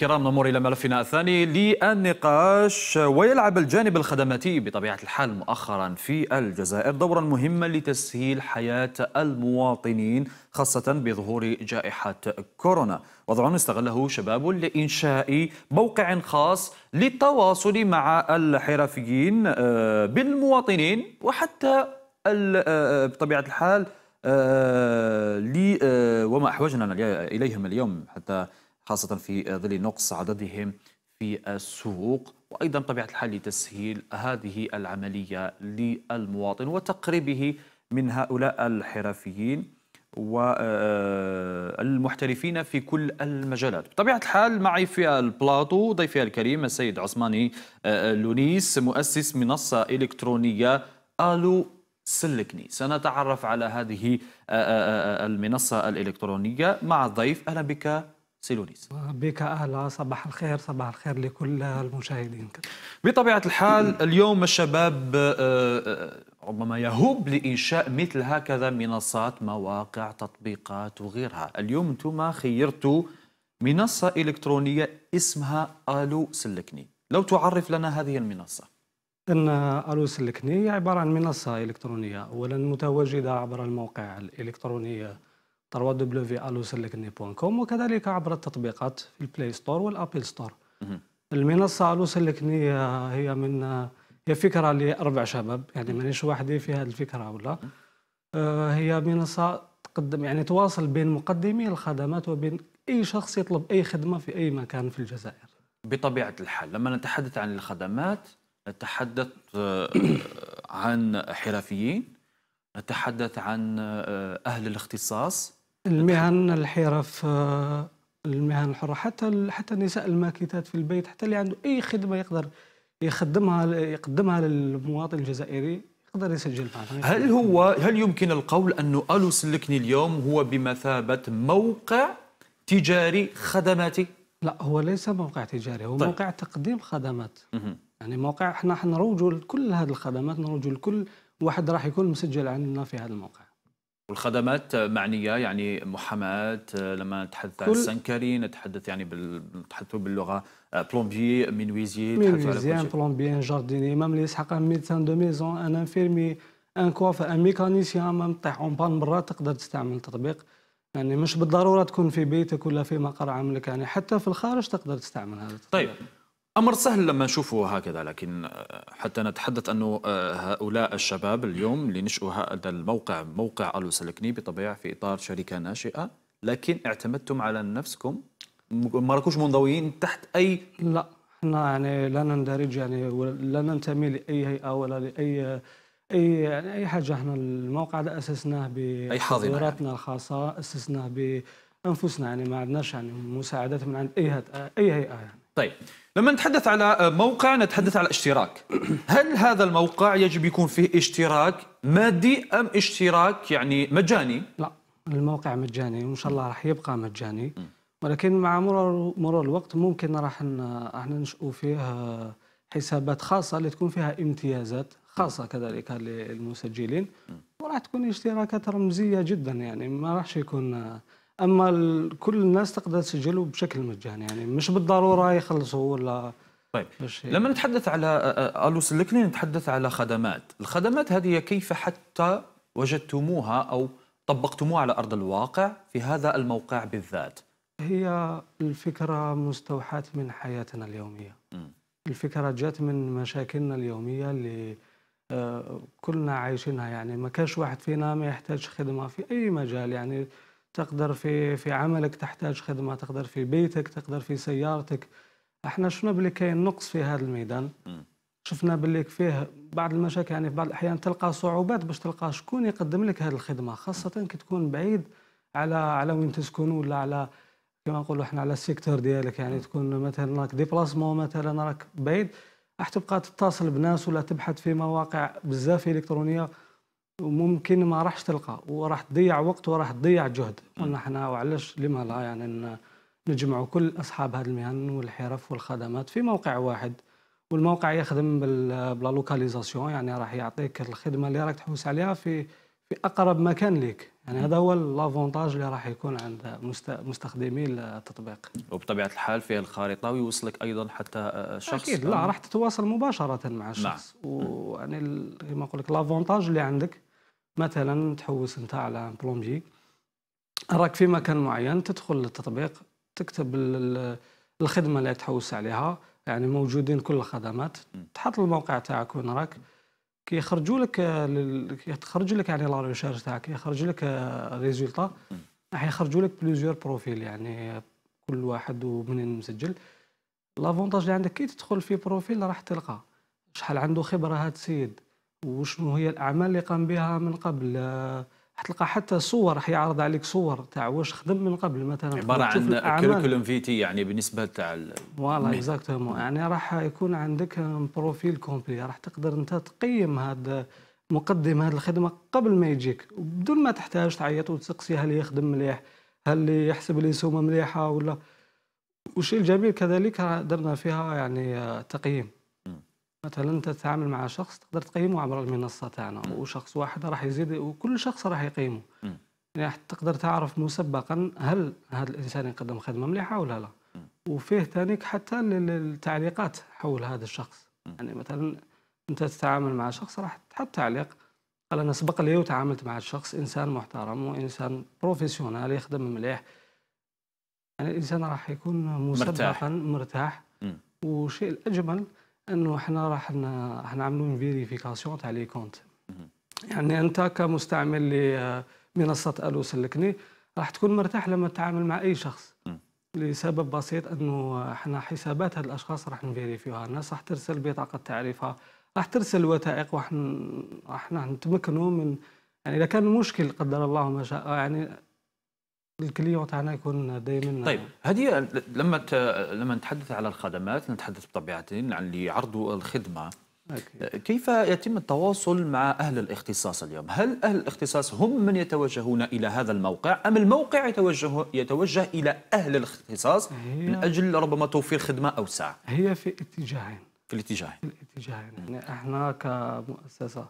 كرام نمر إلى ملفنا الثاني للنقاش ويلعب الجانب الخدماتي بطبيعة الحال مؤخرا في الجزائر دورا مهما لتسهيل حياة المواطنين خاصة بظهور جائحة كورونا وضع استغله شباب لإنشاء موقع خاص للتواصل مع الحرفيين آه، بالمواطنين وحتى آه، آه، بطبيعة الحال وما أحوجنا إليهم اليوم حتى خاصة في ظل نقص عددهم في السوق وأيضا طبيعة الحال لتسهيل هذه العملية للمواطن وتقريبه من هؤلاء الحرفيين والمحترفين في كل المجالات بطبيعة الحال معي في البلاطو ضيفي الكريم السيد عثماني آه، آه، لونيس مؤسس منصة إلكترونية ألو سلكني سنتعرف على هذه آه، المنصة الإلكترونية مع الضيف أهلا بك سيلوليز بك أهلا صباح الخير صباح الخير لكل المشاهدين بطبيعة الحال اليوم الشباب آه، آه، ربما يهب لإنشاء مثل هكذا منصات مواقع تطبيقات وغيرها اليوم أنتم خيرتوا منصة إلكترونية اسمها ألو سلكني لو تعرف لنا هذه المنصة أن ألو سلكني هي عبارة عن منصة إلكترونية أولا متواجدة عبر الموقع الإلكتروني www.aluselekni.com وكذلك عبر التطبيقات في البلاي ستور والابل ستور المنصه الوسلكني آه، هي من آه، هي فكره لاربع شباب يعني مانيش وحدي في هذه الفكره ولا آه، هي منصه تقدم يعني تواصل بين مقدمي الخدمات وبين اي شخص يطلب اي خدمه في اي مكان في الجزائر بطبيعه الحال لما نتحدث عن الخدمات نتحدث عن حرفيين نتحدث عن اهل الاختصاص المهن الحرف المهن الحره حتى حتى النساء الماكتات في البيت حتى اللي عنده اي خدمه يقدر يخدمها يقدمها للمواطن الجزائري يقدر يسجل معنا هل هو هل يمكن القول انه الو سلكني اليوم هو بمثابه موقع تجاري خدماتي؟ لا هو ليس موقع تجاري هو طيب. موقع تقديم خدمات مه. يعني موقع احنا حنروجوا لكل هذه الخدمات نروجوا لكل واحد راح يكون مسجل عندنا في هذا الموقع والخدمات معنية يعني محاماة آه، لما نتحدث عن السنكري نتحدث يعني بال... نتحدثوا باللغة بلومبي منويزي مينويزيان بلومبي جارديني مام اللي يسحق ان ميدسان دو ميزون ان انفيرمي ان كوافر ان ميكانيسيان مام طيح اون بان برا تقدر تستعمل تطبيق يعني مش بالضروره تكون في بيتك ولا في مقر عملك يعني حتى في الخارج تقدر تستعمل هذا التطبيق. طيب امر سهل لما نشوفه هكذا لكن آه، حتى نتحدث انه آه، هؤلاء الشباب اليوم اللي نشأوا هذا الموقع موقع الو سلكني بطبيعه في اطار شركه ناشئه لكن اعتمدتم على نفسكم ما راكوش منضويين تحت اي لا احنا يعني لا نندرج يعني لا ننتمي لاي هيئه ولا لاي اي يعني اي حاجه احنا الموقع ده اسسناه اي حاضنة يعني. الخاصه اسسناه بانفسنا يعني ما عندناش يعني مساعدات من عند اي هيئه اي هيئه يعني طيب لما نتحدث على موقع نتحدث على اشتراك هل هذا الموقع يجب يكون فيه اشتراك مادي أم اشتراك يعني مجاني؟ لا الموقع مجاني وإن شاء الله راح يبقى مجاني ولكن مع مرور مرور الوقت ممكن راح راح ننشئوا فيه حسابات خاصه اللي تكون فيها امتيازات خاصه كذلك للمسجلين وراح تكون اشتراكات رمزيه جدا يعني ما راحش يكون اما كل الناس تقدر تسجله بشكل مجاني يعني مش بالضروره يخلصوا ولا طيب لما نتحدث على آه، آه، آه، الو سلكني نتحدث على خدمات الخدمات هذه كيف حتى وجدتموها او طبقتموها على ارض الواقع في هذا الموقع بالذات هي الفكره مستوحاه من حياتنا اليوميه م. الفكره جات من مشاكلنا اليوميه اللي كلنا عايشينها يعني ما كانش واحد فينا ما يحتاج خدمه في اي مجال يعني تقدر في في عملك تحتاج خدمه تقدر في بيتك تقدر في سيارتك احنا شفنا باللي كاين نقص في هذا الميدان شفنا باللي فيه بعض المشاكل يعني في بعض الاحيان تلقى صعوبات باش تلقى شكون يقدم لك هذه الخدمه خاصه كي تكون بعيد على على وين تسكن ولا على كما نقولوا احنا على السيكتور ديالك يعني تكون مثلا راك ديبلاسمون مثلا راك بعيد راح تبقى تتصل بناس ولا تبحث في مواقع بزاف الكترونيه وممكن ما راحش تلقى وراح تضيع وقت وراح تضيع جهد قلنا احنا وعلاش لما لا يعني نجمعوا كل اصحاب هذه المهن والحرف والخدمات في موقع واحد والموقع يخدم بلا لوكاليزاسيون يعني راح يعطيك الخدمه اللي راك تحوس عليها في في اقرب مكان ليك يعني هذا هو الافونتاج اللي راح يكون عند مستخدمي التطبيق وبطبيعه الحال فيه الخارطه ويوصلك ايضا حتى الشخص آه، آه، اكيد لا راح تتواصل مباشره مع الشخص نعم. ويعني كما نقول لك الافونتاج اللي عندك مثلا تحوس انت على بلومجي راك في مكان معين تدخل للتطبيق تكتب الخدمه اللي تحوس عليها يعني موجودين كل الخدمات تحط الموقع تاعك وين راك كيخرجوا لك يخرج لك يعني لا ريشيرش تاعك يخرج لك ريزولتا راح يخرجوا لك بليزيور بروفيل يعني كل واحد ومنين مسجل لافونتاج اللي عندك كي تدخل في بروفيل راح تلقى شحال عنده خبره هذا السيد وشنو هي الاعمال اللي قام بها من قبل حتلقى حتى صور راح يعرض عليك صور تاع واش خدم من قبل مثلا عباره عن كريكولوم فيتي يعني بالنسبه تاع فوالا اكزاكتومون يعني راح يكون عندك بروفيل كومبلي راح تقدر انت تقيم هذا مقدم هذه الخدمه قبل ما يجيك بدون ما تحتاج تعيط وتسقسي هل يخدم مليح هل يحسب سومه مليحه ولا والشيء الجميل كذلك درنا فيها يعني تقييم مثلا انت تتعامل مع شخص تقدر تقيمه عبر المنصه تاعنا وشخص واحد راح يزيد وكل شخص راح يقيمه م. يعني تقدر تعرف مسبقا هل هذا الانسان يقدم خدمه مليحه ولا لا وفيه ثانيك حتى التعليقات حول هذا الشخص م. يعني مثلا انت تتعامل مع شخص راح تحط تعليق قال انا سبق لي وتعاملت مع شخص انسان محترم وانسان بروفيسيونال يخدم مليح يعني الانسان راح يكون مسبقا مرتاح, مرتاح. وشيء الاجمل انه احنا راح نعملوا فيريفيكاسيون تاع لي كونت يعني انت كمستعمل لمنصه الو سلكني راح تكون مرتاح لما تتعامل مع اي شخص لسبب بسيط انه احنا حسابات هاد الاشخاص راح نفيريفيوها الناس راح ترسل بطاقه تعريفها راح ترسل وثائق وراح راح نتمكنوا من يعني اذا كان مشكل قدر الله ما شاء يعني الكليون تاعنا يكون دائما طيب هذه لما ت... لما نتحدث على الخدمات نتحدث بطبيعتين عن اللي يعرضوا يعني الخدمه أكيد. كيف يتم التواصل مع أهل الاختصاص اليوم؟ هل أهل الاختصاص هم من يتوجهون إلى هذا الموقع أم الموقع يتوجه, يتوجه إلى أهل الاختصاص من أجل ربما توفير خدمة أوسع؟ هي في اتجاهين في الاتجاهين في الاتجاهين يعني احنا كمؤسسة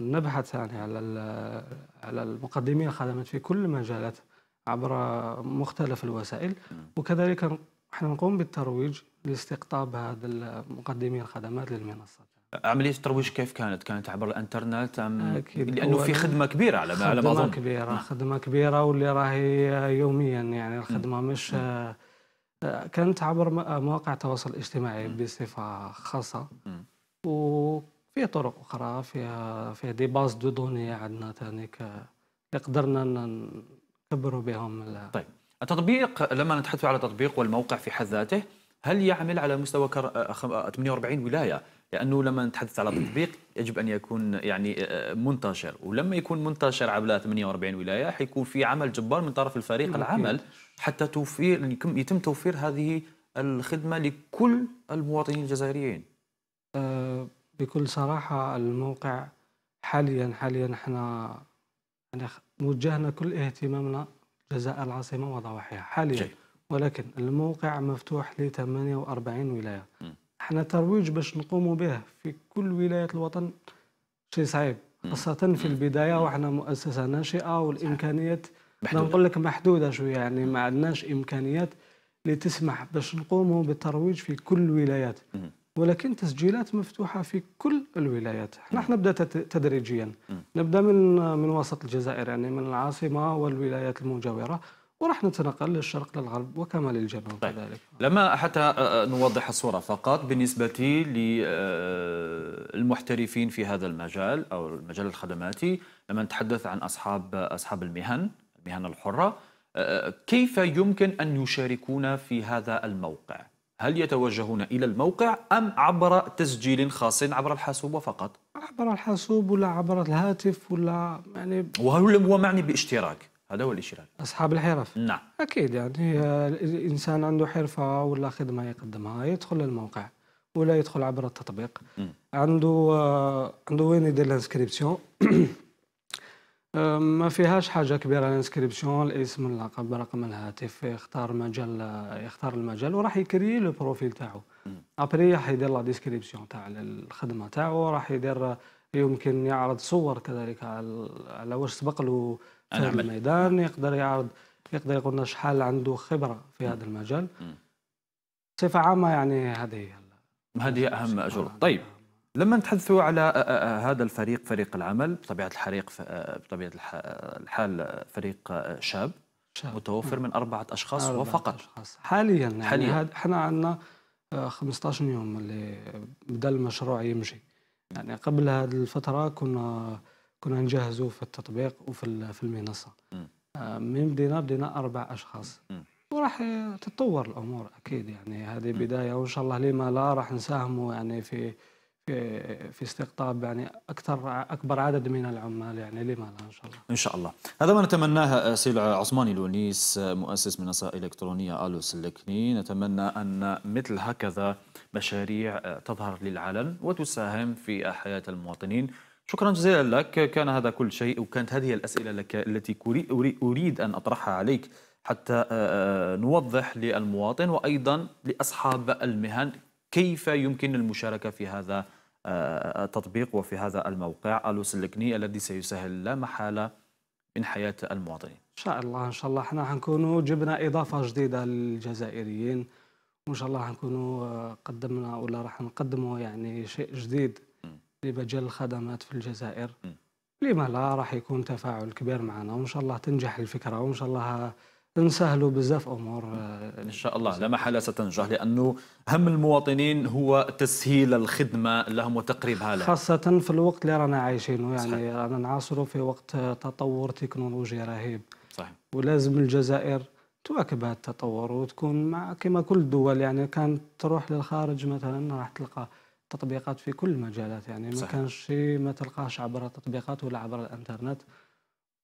نبحث يعني على على المقدمين الخدمات في كل المجالات عبر مختلف الوسائل وكذلك احنا نقوم بالترويج لاستقطاب هذا المقدمين الخدمات للمنصات عملية الترويج كيف كانت؟ كانت عبر الانترنت أم أكيد لأنه في خدمة كبيرة على ما خدمة أظن كبيرة نعم. خدمة كبيرة واللي راهي يوميا يعني الخدمة م. مش كانت عبر مواقع التواصل الاجتماعي بصفة خاصة م. و فيها طرق اخرى فيها فيها دي باز دو دوني عندنا ثاني اللي قدرنا نكبروا بهم طيب التطبيق لما نتحدث على تطبيق والموقع في حد ذاته هل يعمل على مستوى 48 آه، آه، ولايه لانه لما نتحدث على تطبيق يجب ان يكون يعني آه، منتشر ولما يكون منتشر عبر 48 ولايه حيكون في عمل جبار من طرف الفريق العمل حتى توفير يتم توفير هذه الخدمه لكل المواطنين الجزائريين أه بكل صراحة الموقع حاليا حاليا احنا يعني وجهنا كل اهتمامنا جزاء العاصمة وضواحيها حاليا جي. ولكن الموقع مفتوح ل 48 ولاية م. احنا ترويج باش نقوم به في كل ولايات الوطن شيء صعيب خاصة في البداية وحنا مؤسسة ناشئة والإمكانيات نقول لك محدودة شوية يعني ما عندناش إمكانيات اللي تسمح باش نقوموا بالترويج في كل الولايات ولكن تسجيلات مفتوحه في كل الولايات نحن نبدا تدريجيا نبدا من من وسط الجزائر يعني من العاصمه والولايات المجاوره وراح نتنقل للشرق للغرب وكما للجنوب طيب. كذلك لما حتى آه، آه، نوضح الصوره فقط بالنسبه للمحترفين آه، في هذا المجال او المجال الخدماتي لما نتحدث عن اصحاب اصحاب المهن المهن الحره كيف يمكن ان يشاركون في هذا الموقع؟ هل يتوجهون إلى الموقع أم عبر تسجيل خاص عبر الحاسوب فقط؟ عبر الحاسوب ولا عبر الهاتف ولا يعني وهل هو معني باشتراك؟ هذا هو الاشتراك اصحاب الحرف نعم اكيد يعني آه، الانسان عنده حرفه ولا خدمه يقدمها يدخل للموقع ولا يدخل عبر التطبيق م. عنده آه، عنده وين يدير الانسكريبسيون ما فيهاش حاجه كبيره الانسكريبسيون الاسم اللقب رقم الهاتف يختار مجال يختار المجال وراح يكري لو بروفيل تاعو ابري راح يدير لا ديسكريبسيون تاع الخدمه تاعو راح يدير يمكن يعرض صور كذلك على واش سبق له في الميدان نعم. يقدر يعرض يقدر يقول لنا شحال عنده خبره في هذا المجال بصفه عامه يعني هذه هي هذه اهم اجور طيب لما نتحدثوا على آه، آه، آه، هذا الفريق فريق العمل بطبيعه الحريق بطبيعه الحال فريق شاب شاب. متوفر من أربعة أشخاص أربعة وفقط أشخاص. حاليا يعني حاليا احنا عندنا 15 يوم اللي بدا المشروع يمشي يعني قبل هذه الفترة كنا كنا نجهزوا في التطبيق وفي في المنصة من بدينا بدينا أربع أشخاص وراح تتطور الأمور أكيد يعني هذه بداية وإن شاء الله لما لا راح نساهموا يعني في في في استقطاب يعني اكثر اكبر عدد من العمال يعني لماذا ان شاء الله. ان شاء الله، هذا ما نتمناه سيل عثماني لونيس مؤسس منصه الكترونيه الو سلكني، نتمنى ان مثل هكذا مشاريع تظهر للعلن وتساهم في حياه المواطنين. شكرا جزيلا لك، كان هذا كل شيء وكانت هذه الاسئله لك التي اريد ان اطرحها عليك حتى آه، آه، نوضح للمواطن وايضا لاصحاب المهن كيف يمكن المشاركة في هذا التطبيق آه، آه، وفي هذا الموقع الوسلكني الذي سيسهل لا محالة من حياة المواطنين إن شاء الله إن شاء الله احنا حنكونوا جبنا إضافة جديدة للجزائريين وإن شاء الله حنكونوا آه، قدمنا ولا راح نقدموا يعني شيء جديد لمجال الخدمات في الجزائر لما لا راح يكون تفاعل كبير معنا وإن شاء الله تنجح الفكرة وإن شاء الله نسهلوا بزاف امور ان شاء الله لا محاله ستنجح لانه هم المواطنين هو تسهيل الخدمه لهم وتقريبها لهم خاصه في الوقت اللي رانا عايشينه يعني رانا نعاصروا في وقت تطور تكنولوجي رهيب صحيح ولازم الجزائر تواكب هذا التطور وتكون مع كما كل الدول يعني كانت تروح للخارج مثلا راح تلقى تطبيقات في كل المجالات يعني ما كانش شيء ما تلقاش عبر التطبيقات ولا عبر الانترنت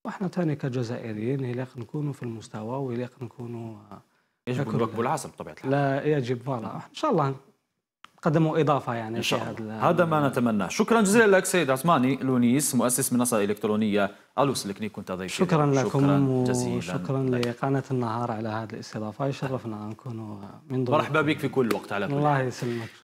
واحنا تاني كجزائريين يليق نكونوا في المستوى ويليق نكونوا آه، يجب ان نواكبوا العصر بطبيعه الحال لا يجب فوالا ان شاء الله قدموا اضافه يعني إن شاء الله. هذا ما نتمناه شكرا جزيلا لك سيد عثماني لونيس مؤسس منصه الكترونيه الوس لكني كنت ضيفي شكرا لكم شكرا, لقناه النهار على هذه الاستضافه يشرفنا نكونوا من ضمن مرحبا بك في كل وقت على الله يسلمك